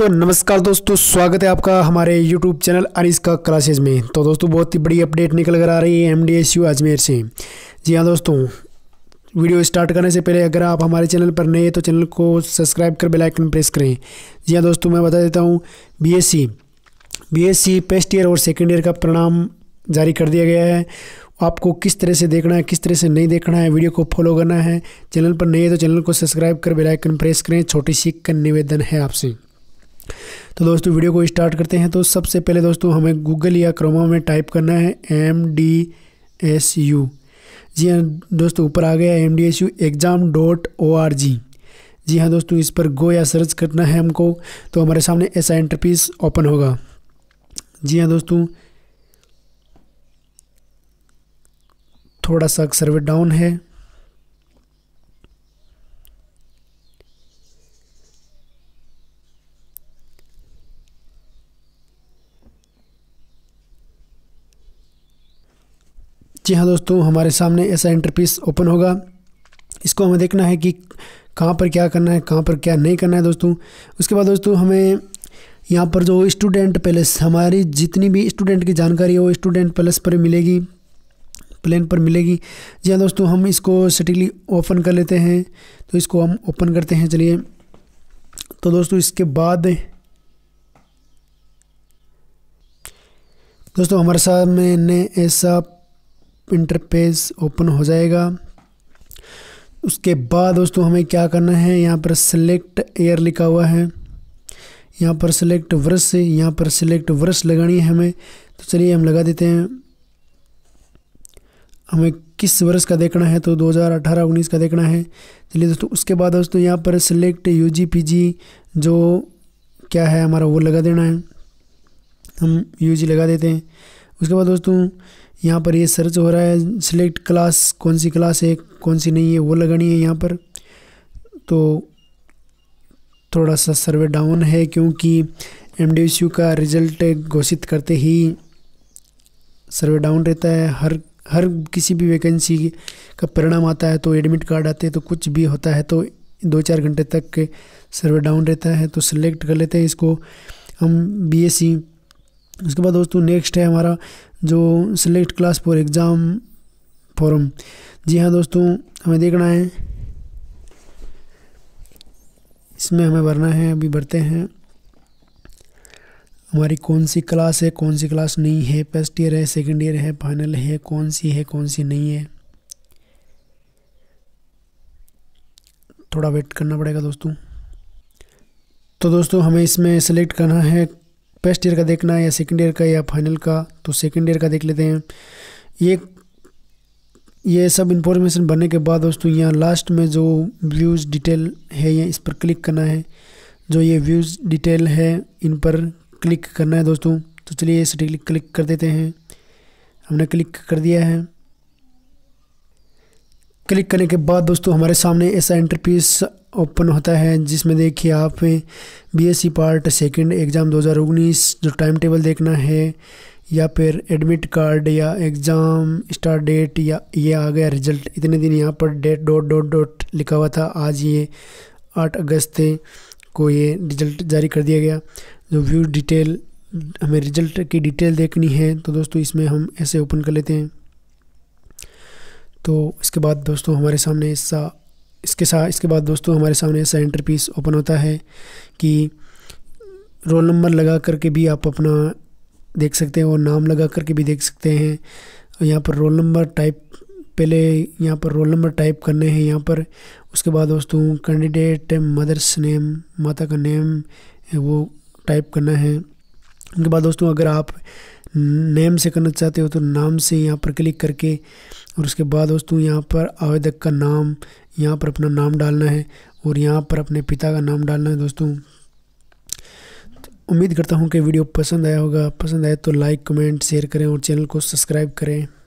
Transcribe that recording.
तो नमस्कार दोस्तों स्वागत है आपका हमारे YouTube चैनल अनिस का क्लासेज में तो दोस्तों बहुत ही बड़ी अपडेट निकल कर आ रही है M D S U Ajmer से जी हाँ दोस्तों वीडियो स्टार्ट करने से पहले अगर आप हमारे चैनल पर नए हैं तो चैनल को सब्सक्राइब कर बेल आइकन प्रेस करें जी हाँ दोस्तों मैं बता देता हूँ B S C B S C first year और सेकेंड ईयर का परिणाम जारी कर दिया गया है आपको किस तरह से देखना है किस तरह से नहीं देखना है वीडियो को फॉलो करना है चैनल पर नए है तो चैनल को सब्सक्राइब कर बेल आइकन प्रेस करें छोटी सी निवेदन है आपसे तो दोस्तों वीडियो को स्टार्ट करते हैं तो सबसे पहले दोस्तों हमें गूगल या क्रोमा में टाइप करना है एम डी एस यू जी हाँ दोस्तों ऊपर आ गया M D S U exam dot O R G जी हाँ दोस्तों इस पर गो या सर्च करना है हमको तो हमारे सामने ऐसा इंटरपीस ओपन होगा जी हाँ दोस्तों थोड़ा सा सर्वे डाउन है जी हाँ दोस्तों हमारे सामने ऐसा इंटरपीस ओपन होगा इसको हमें देखना है कि कहाँ पर क्या करना है कहाँ पर क्या नहीं करना है दोस्तों उसके बाद दोस्तों हमें यहाँ पर जो स्टूडेंट पैलेस हमारी जितनी भी स्टूडेंट की जानकारी है वो स्टूडेंट पैलेस पर मिलेगी प्लेन पर मिलेगी जी हाँ दोस्तों हम इसको सटीली ओपन कर लेते हैं तो इसको हम ओपन करते हैं चलिए तो दोस्तों इसके बाद दोस्तों हमारे साथ मैंने ऐसा इंटरफेस ओपन हो जाएगा उसके बाद दोस्तों हमें क्या करना है यहाँ पर सेलेक्ट एयर लिखा हुआ है यहाँ पर सेलेक्ट वर्ष यहाँ पर सेलेक्ट वर्ष लगानी है हमें तो चलिए हम लगा देते हैं हमें किस वर्ष का देखना है तो 2018-19 का देखना है चलिए दोस्तों उसके बाद दोस्तों यहाँ पर select U G P G जो क्या है हमारा वो लगा देना है हम यू जी लगा देते हैं उसके बाद दोस्तों यहाँ पर ये सर्च हो रहा है सिलेक्ट क्लास कौन सी क्लास है कौन सी नहीं है वो लगानी है यहाँ पर तो थोड़ा सा सर्वे डाउन है क्योंकि एम का रिज़ल्ट घोषित करते ही सर्वे डाउन रहता है हर हर किसी भी वैकेंसी का परिणाम आता है तो एडमिट कार्ड आते हैं तो कुछ भी होता है तो दो चार घंटे तक सर्वे डाउन रहता है तो सिलेक्ट कर लेते हैं इसको हम बी उसके बाद दोस्तों नेक्स्ट है हमारा जो select class for exam form जी हाँ दोस्तों हमें देखना है इसमें हमें भरना है अभी भरते हैं हमारी कौन सी क्लास है कौन सी क्लास नहीं है फर्स्ट ईयर है सेकंड ईयर है फाइनल है कौन सी है कौन सी नहीं है थोड़ा वेट करना पड़ेगा दोस्तों तो दोस्तों हमें इसमें सेलेक्ट करना है फर्स्ट ईयर का देखना है या सेकेंड ईयर का या फाइनल का तो सेकेंड ईयर का देख लेते हैं ये ये सब इंफॉर्मेशन भरने के बाद दोस्तों यहाँ लास्ट में जो व्यूज़ डिटेल है या इस पर क्लिक करना है जो ये व्यूज़ डिटेल है इन पर क्लिक करना है दोस्तों तो चलिए इस क्लिक कर देते हैं हमने क्लिक कर दिया है क्लिक करने के बाद दोस्तों हमारे सामने ऐसा इंटरपीस ओपन होता है जिसमें देखिए आप बीएससी पार्ट सेकंड एग्ज़ाम 2019 जो टाइम टेबल देखना है या फिर एडमिट कार्ड या एग्ज़ाम स्टार्ट डेट या ये आ गया रिजल्ट इतने दिन यहाँ पर डेट डॉट डॉट डॉट लिखा हुआ था आज ये आठ अगस्त को ये रिजल्ट जारी कर दिया गया जो व्यू डिटेल हमें रिजल्ट की डिटेल देखनी है तो दोस्तों इसमें हम ऐसे ओपन कर लेते हैं तो इसके बाद दोस्तों हमारे सामने ऐसा इसके साथ इसके बाद दोस्तों हमारे सामने ऐसा एंटर पीस ओपन होता है कि रोल नंबर लगा करके भी आप अपना देख सकते हैं और नाम लगा करके भी देख सकते हैं यहाँ पर रोल नंबर टाइप पहले यहाँ पर रोल नंबर टाइप करने हैं यहाँ पर उसके बाद दोस्तों कैंडिडेट मदर्स नेम माता का नेम वो टाइप करना है उनके बाद दोस्तों अगर आप नेम से करना चाहते हो तो नाम से यहाँ पर क्लिक करके और उसके बाद दोस्तों यहाँ पर आवेदक का नाम यहाँ पर अपना नाम डालना है और यहाँ पर अपने पिता का नाम डालना है दोस्तों उम्मीद करता हूँ कि वीडियो पसंद आया होगा पसंद आए तो लाइक कमेंट शेयर करें और चैनल को सब्सक्राइब करें